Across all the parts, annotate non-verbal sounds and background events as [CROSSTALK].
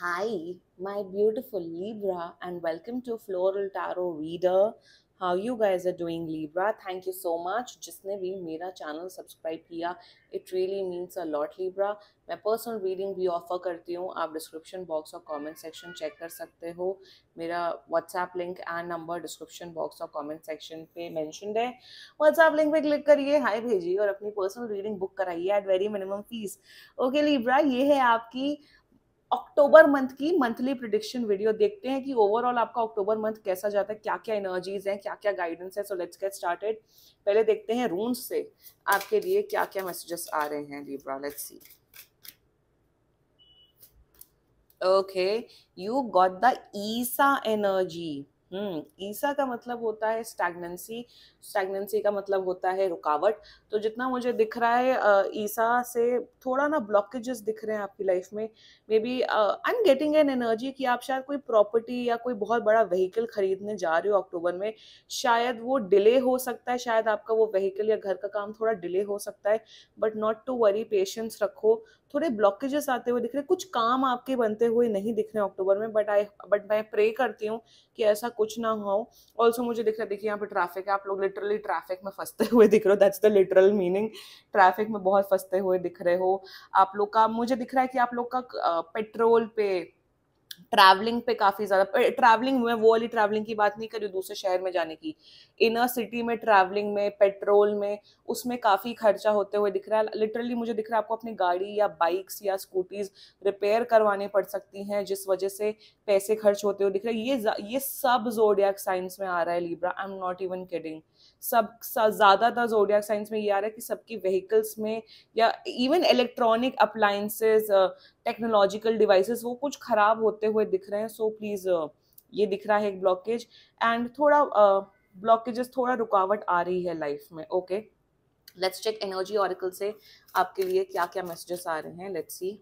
Hi, my beautiful Libra, and welcome to Floral Tarot Reader. How you guys are doing, Libra? Thank you so much. जिसने भी मेरा channel subscribe किया it really means a lot Libra मैं personal reading भी offer करती हूँ आप description box और कॉमेंट सेक्शन चेक कर सकते हो मेरा WhatsApp link and number description box और कॉमेंट सेक्शन पे मैंशनड है व्हाट्सएप लिंक पे क्लिक करिए हाई भेजिए और अपनी पर्सनल रीडिंग बुक कराइए at very minimum fees okay Libra ये है आपकी अक्टूबर मंथ की मंथली प्रिडिक्शन वीडियो देखते हैं कि ओवरऑल आपका अक्टूबर मंथ कैसा जाता है क्या क्या एनर्जीज हैं क्या क्या गाइडेंस है सो लेट्स गेट स्टार्टेड पहले देखते हैं रून से आपके लिए क्या क्या मैसेजेस आ रहे हैं Libra let's see okay you got the Isa energy hmm Isa का मतलब होता है स्टैगनेंसी स्टैगनेंसी का मतलब होता है रुकावट तो जितना मुझे दिख रहा है ईसा से थोड़ा ना ब्लॉकेजेस दिख रहे हैं आपकी लाइफ में maybe I am getting an energy कि आप शायद कोई प्रॉपर्टी या कोई बहुत बड़ा व्हीकल खरीदने जा रहे हो अक्टूबर में शायद वो डिले हो सकता है शायद आपका वो व्हीकल या घर का काम थोड़ा डिले हो सकता है but not to worry patience रखो थोड़े ब्लॉकेजेस आते हुए दिख रहे कुछ काम आपके बनते हुए नहीं दिख रहे अक्टूबर में बट आई बट मैं प्रे करती हूँ कि ऐसा कुछ ना हो ऑल्सो मुझे दिख रहा है देखिए यहाँ पे ट्रैफिक है आप लोग लिटरली ट्रैफिक में फंसते हुए दिख रहे हो that's the literal meaning traffic में बहुत फंसते हुए दिख रहे हो आप लोग का मुझे दिख रहा है कि आप लोग का पेट्रोल पे ट्रैवलिंग पे काफ़ी ज़्यादा ट्रैवलिंग में वो वाली ट्रैवलिंग की बात नहीं करी दूसरे शहर में जाने की इनर सिटी में ट्रैवलिंग में पेट्रोल में उसमें काफ़ी खर्चा होते हुए दिख रहा है लिटरली मुझे दिख रहा है आपको अपनी गाड़ी या बाइक्स या स्कूटीज़ रिपेयर करवाने पड़ सकती हैं जिस वजह से पैसे खर्च होते हुए दिख रहे हैं ये ये सब जोड़िया साइंस में आ रहा है Libra I am not even kidding सब ज़्यादातर जोडिया साइंस में ये आ रहा है कि सबकी व्हीकल्स में या even electronic appliances technological devices वो कुछ ख़राब होते हुए दिख रहे हैं सो so, प्लीज़ uh, ये दिख रहा है एक ब्लॉकेज एंड थोड़ा ब्लॉकेजेस uh, थोड़ा रुकावट आ रही है लाइफ में okay let's check energy oracle से आपके लिए क्या क्या मैसेजेस आ रहे हैं लेट्स सी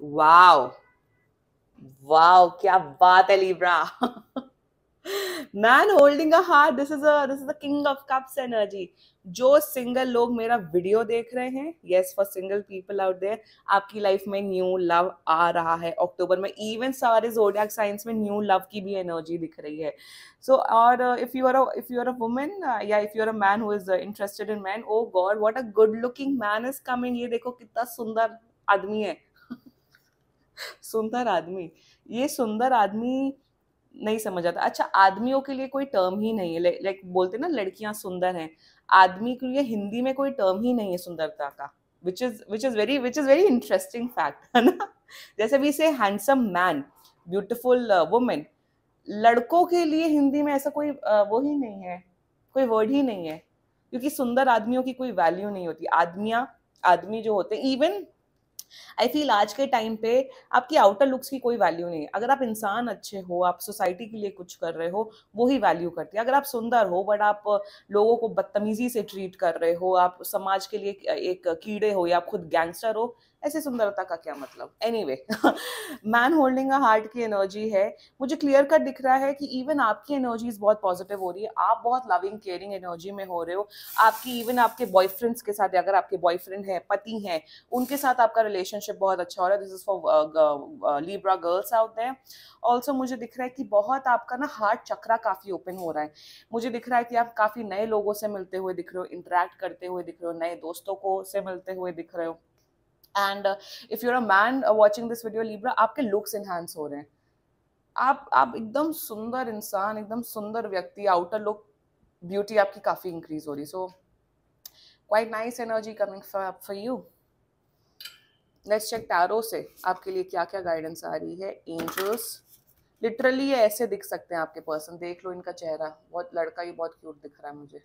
वाओ वाओ क्या बात है Libra man holding a heart this is a this is the king of cups energy जो सिंगल लोग मेरा वीडियो देख रहे हैं yes for single people out there आपकी लाइफ में न्यू लव आ रहा है अक्टूबर में इवन सारे जोडियाक साइंस में न्यू लव की भी एनर्जी दिख रही है सो और if you are if you are a women या if you are a man who is interested in man oh God what a good looking man is coming ये देखो कितना सुंदर आदमी है सुंदर आदमी ये सुंदर आदमी नहीं समझ आता अच्छा आदमियों के लिए कोई टर्म ही नहीं है लाइक बोलते ना लड़कियां सुंदर हैं आदमी के लिए हिंदी में कोई टर्म ही नहीं है सुंदरता का which is which is very which is very interesting fact है ना जैसे भी से हैंडसम मैन ब्यूटिफुल वुमेन लड़कों के लिए हिंदी में ऐसा कोई uh, वो ही नहीं है कोई वर्ड ही नहीं है क्योंकि सुंदर आदमियों की कोई वैल्यू नहीं होती आदमियाँ आदमी जो होते हैं इवन आई फील आज के टाइम पे आपकी आउटर लुक्स की कोई वैल्यू नहीं अगर आप इंसान अच्छे हो आप सोसाइटी के लिए कुछ कर रहे हो वो ही वैल्यू करती है अगर आप सुंदर हो बट आप लोगों को बदतमीजी से ट्रीट कर रहे हो आप समाज के लिए एक कीड़े हो या आप खुद गैंगस्टर हो ऐसी सुंदरता का क्या मतलब anyway man holding a heart की एनर्जी है मुझे क्लियर कट दिख रहा है कि इवन आपकी एनर्जीज बहुत पॉजिटिव हो रही है आप बहुत लविंग केयरिंग एनर्जी में हो रहे हो आपकी इवन आपके बॉयफ्रेंड्स के साथ अगर आपके बॉयफ्रेंड हैं पति हैं उनके साथ आपका रिलेशनशिप बहुत अच्छा हो रहा है this is for Libra girls out there also मुझे दिख रहा है कि बहुत आपका ना हार्ट चक्रा काफ़ी ओपन हो रहा है मुझे दिख रहा है कि आप काफ़ी नए लोगों से मिलते हुए दिख रहे हो इंटरेक्ट करते हुए दिख रहे हो नए दोस्तों को से मिलते हुए दिख रहे हो and if you're a man watching this video Libra आपके लुक्स इन्हांस हो रहे हैं आप आप एकदम सुंदर इंसान एकदम सुंदर व्यक्ति आउटर लुक ब्यूटी आपकी काफ़ी इंक्रीज हो रही so quite nice energy coming for you let's check tarot से आपके लिए क्या क्या गाइडेंस आ रही है एंजल्स लिटरली ये ऐसे दिख सकते हैं आपके पर्सन देख लो इनका चेहरा बहुत लड़का ही बहुत क्यूट दिख रहा है मुझे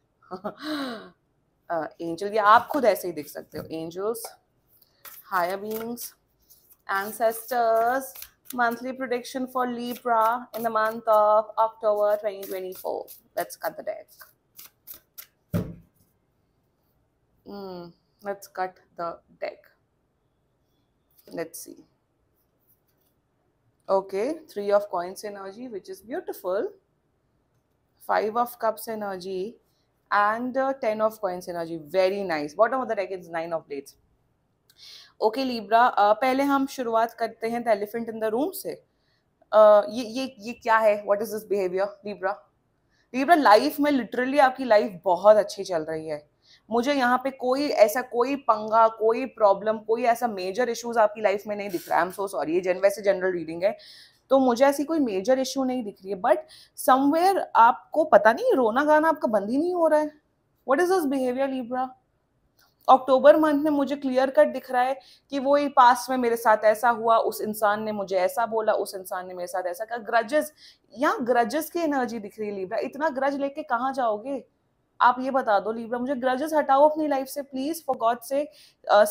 एंजल [LAUGHS] uh, ये आप खुद ऐसे ही दिख सकते हो angels higher beings ancestors monthly prediction for libra in the month of October 2024 let's cut the deck mm, let's cut the Let's see. Okay, three of coins energy, which is beautiful. Five of cups energy and uh, ten of coins energy. Very nice. Bottom of the deck is nine of dates okay okay, Libra uh, पहले हम शुरुआत करते हैं the elephant in the room से ये ये ये क्या है what is this behaviour Libra Libra life में लिटरली आपकी लाइफ बहुत अच्छी चल रही है मुझे यहाँ पे कोई ऐसा कोई पंगा कोई प्रॉब्लम कोई ऐसा मेजर इश्यूज आपकी लाइफ में नहीं दिख रहा है आई एम सो सॉरी ये जन वैसे जनरल रीडिंग है तो मुझे ऐसी कोई मेजर इश्यू नहीं दिख रही है बट समवेयर आपको पता नहीं रोना गाना आपका बंद ही नहीं हो रहा है what is this behaviour Libra October month में मुझे क्लियर कट दिख रहा है कि वो ही पास में मेरे साथ ऐसा हुआ उस इंसान ने मुझे ऐसा बोला उस इंसान ने मेरे साथ ऐसा कहा ग्रजेस यहाँ ग्रजेस की एनर्जी दिख रही है लिब्रा इतना ग्रज लेके कहाँ जाओगे आप ये बता दो लीब्रा मुझे ग्रजेस हटाओ अपनी लाइफ से प्लीज फॉर गॉड से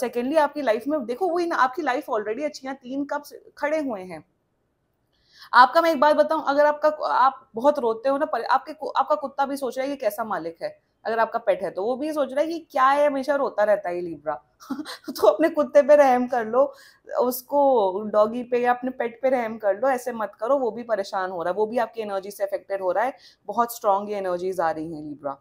सेकेंडली आपकी लाइफ में देखो वही ना आपकी लाइफ ऑलरेडी अच्छी है तीन कप खड़े हुए हैं आपका मैं एक बात बताऊं अगर आपका आप बहुत रोते हो ना आपके आपका कुत्ता भी सोच रहा है ये कैसा मालिक है अगर आपका पेट है तो वो भी सोच रहा है कि क्या है हमेशा रोता रहता है लिब्रा [LAUGHS] तो अपने कुत्ते पे रहम कर लो उसको डॉगी पे या अपने पेट पे रहम कर लो ऐसे मत करो वो भी परेशान हो रहा है वो भी आपकी एनर्जी से अफेक्टेड हो रहा है बहुत स्ट्रांग ये एनर्जीज आ रही है लीब्रा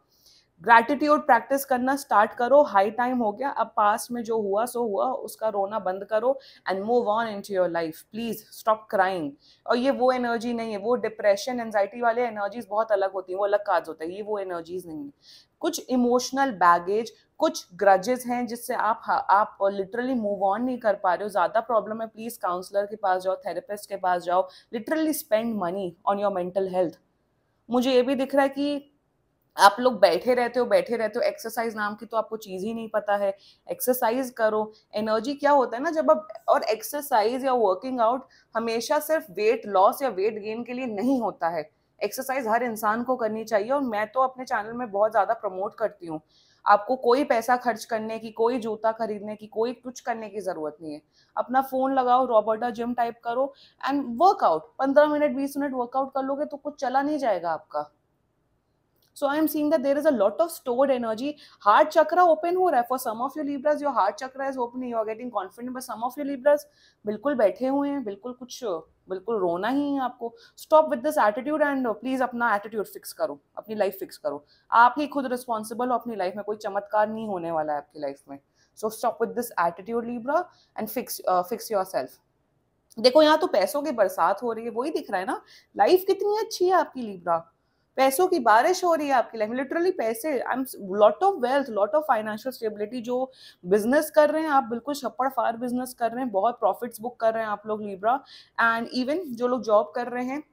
ग्रैटिट्यूड प्रैक्टिस करना स्टार्ट करो हाई टाइम हो गया अब पास में जो हुआ सो हुआ उसका रोना बंद करो and move on into your life please stop crying और ये वो एनर्जी नहीं है वो डिप्रेशन एनजाइटी वाले एनर्जीज बहुत अलग होती हैं वो अलग काज होता है ये वो एनर्जीज नहीं है कुछ इमोशनल बैगेज कुछ ग्रजेज हैं जिससे आप आप लिटरली मूव ऑन नहीं कर पा रहे हो ज़्यादा प्रॉब्लम है प्लीज़ काउंसलर के पास जाओ थेरेपिस्ट के पास जाओ literally spend money on your mental health मुझे ये भी दिख रहा है कि आप लोग बैठे रहते हो बैठे रहते हो एक्सरसाइज नाम की तो आपको चीज़ ही नहीं पता है एक्सरसाइज करो एनर्जी क्या होता है ना जब आप और एक्सरसाइज या वर्किंग आउट हमेशा सिर्फ वेट लॉस या वेट गेन के लिए नहीं होता है एक्सरसाइज हर इंसान को करनी चाहिए और मैं तो अपने चैनल में बहुत ज़्यादा प्रमोट करती हूँ आपको कोई पैसा खर्च करने की कोई जूता खरीदने की कोई कुछ करने की ज़रूरत नहीं है अपना फ़ोन लगाओ रोबोटा जिम टाइप करो एंड वर्कआउट पंद्रह मिनट बीस मिनट वर्कआउट कर लोगे तो कुछ चला नहीं जाएगा आपका so I am seeing that there is a lot of stored energy heart chakra open हो रहा है for some of you Libras, your heart chakra is open you are getting confident but some of you Libras, बिल्कुल बैठे हुए हैं बिल्कुल कुछ बिल्कुल रोना ही है आपको stop with this attitude and please अपना एटीट्यूड फिक्स करो अपनी लाइफ फिक्स करो आप ही खुद रिस्पॉन्सिबल हो अपनी लाइफ में कोई चमत्कार नहीं होने वाला है आपकी लाइफ में so stop with this attitude Libra and fix fix yourself देखो यहाँ तो पैसों की बरसात हो रही है वही दिख रहा है ना लाइफ कितनी अच्छी है आपकी लिब्रा पैसों की बारिश हो रही है आपकी लाइफ में लिटरली पैसे I am lot of wealth lot of financial stability जो बिजनेस कर रहे हैं आप बिल्कुल छप्पड़ फार बिजनेस कर रहे हैं बहुत प्रॉफिट्स बुक कर रहे हैं आप लोग लिब्रा एंड इवन जो लोग जॉब कर रहे हैं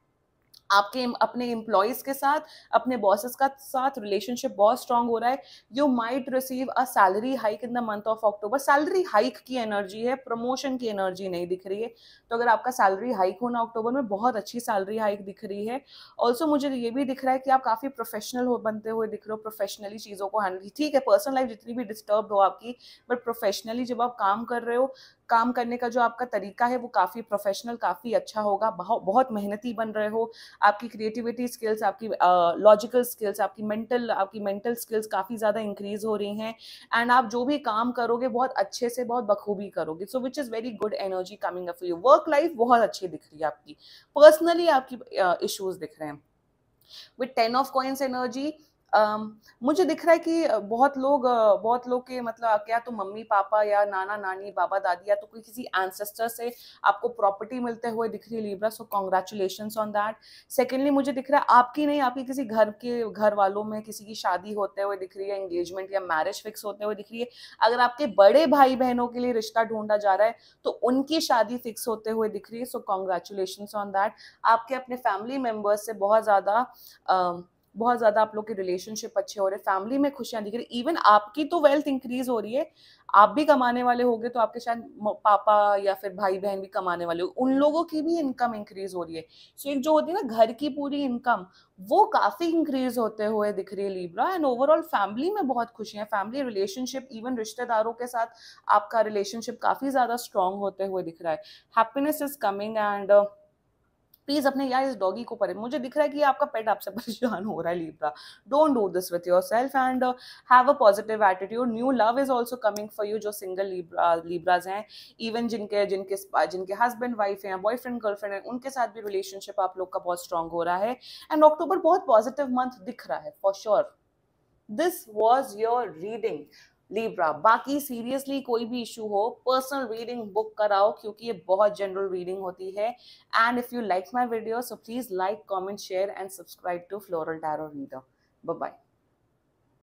आपके अपने एम्प्लॉयज़ के साथ अपने बॉसेस का साथ रिलेशनशिप बहुत स्ट्रांग हो रहा है you might receive a salary hike in the month of October salary hike की एनर्जी है प्रमोशन की एनर्जी नहीं दिख रही है तो अगर आपका सैलरी हाइक होना अक्टूबर में बहुत अच्छी सैलरी हाइक दिख रही है ऑल्सो मुझे ये भी दिख रहा है कि आप काफ़ी प्रोफेशनल हो बनते हुए दिख रहे हो प्रोफेशनली चीज़ों को हैंडल ठीक है पर्सनल लाइफ जितनी भी डिस्टर्ब हो आपकी बट प्रोफेशनली जब आप काम कर रहे हो काम करने का जो आपका तरीका है वो काफ़ी प्रोफेशनल काफ़ी अच्छा होगा बहुत बहुत मेहनती बन रहे हो आपकी क्रिएटिविटी स्किल्स आपकी लॉजिकल uh, स्किल्स आपकी मेंटल आपकी मेंटल स्किल्स काफ़ी ज़्यादा इंक्रीज हो रही हैं एंड आप जो भी काम करोगे बहुत अच्छे से बहुत बखूबी करोगे so which is very good energy coming up you work life बहुत अच्छी दिख रही है आपकी पर्सनली आपकी इशूज़ uh, दिख रहे हैं with ten of coins energy मुझे दिख रहा है कि बहुत लोग बहुत लोग के मतलब क्या तो मम्मी पापा या नाना नानी बाबा दादी या तो कोई किसी एंसेस्टर से आपको प्रॉपर्टी मिलते हुए दिख रही है Libra so congratulation on that secondly मुझे दिख रहा है आपकी नहीं आपकी किसी घर के घर वालों में किसी की शादी होते हुए दिख रही है एंगेजमेंट या मैरिज फिक्स होते हुए दिख रही है अगर आपके बड़े भाई बहनों के लिए रिश्ता ढूंढा जा रहा है तो उनकी शादी फिक्स होते हुए दिख रही है सो कॉन्ग्रेचुलेशन ऑन दैट आपके अपने फैमिली मेम्बर्स से बहुत ज़्यादा बहुत ज़्यादा आप लोग के रिलेशनशिप अच्छे हो रहे हैं फैमिली में खुशियां दिख रही इवन आपकी तो वेल्थ इंक्रीज हो रही है आप भी कमाने वाले होगे तो आपके शायद पापा या फिर भाई बहन भी कमाने वाले हो उन लोगों की भी इनकम इंक्रीज हो रही है सो so, एक जो होती है ना घर की पूरी इनकम वो काफ़ी इंक्रीज होते हुए दिख रही है लीब्रा एंड ओवरऑल फैमिली में बहुत खुशी है फैमिली रिलेशनशिप इवन रिश्तेदारों के साथ आपका रिलेशनशिप काफ़ी ज़्यादा स्ट्रांग होते हुए दिख रहा है happiness is coming and please अपने यार इस डॉगी को पर मुझे दिख रहा है कि आपका पेट आपसे [LAUGHS] परेशान हो रहा है Libra don't do this with yourself and have a positive attitude new love is also coming for you जो सिंगल लीब्राज हैं इवन जिनके जिनके जिनके हस्बैंड वाइफ हैं बॉयफ्रेंड गर्लफ्रेंड हैं उनके साथ भी रिलेशनशिप आप लोग का बहुत स्ट्रांग हो रहा है एंड अक्टूबर बहुत पॉजिटिव मंथ दिख रहा है for sure this was your reading Libra बाकी सीरियसली कोई भी इशू हो पर्सनल रीडिंग बुक कराओ क्योंकि ये बहुत जनरल रीडिंग होती है and if you like my video so please like comment share and subscribe to Floral Tarot Reader bye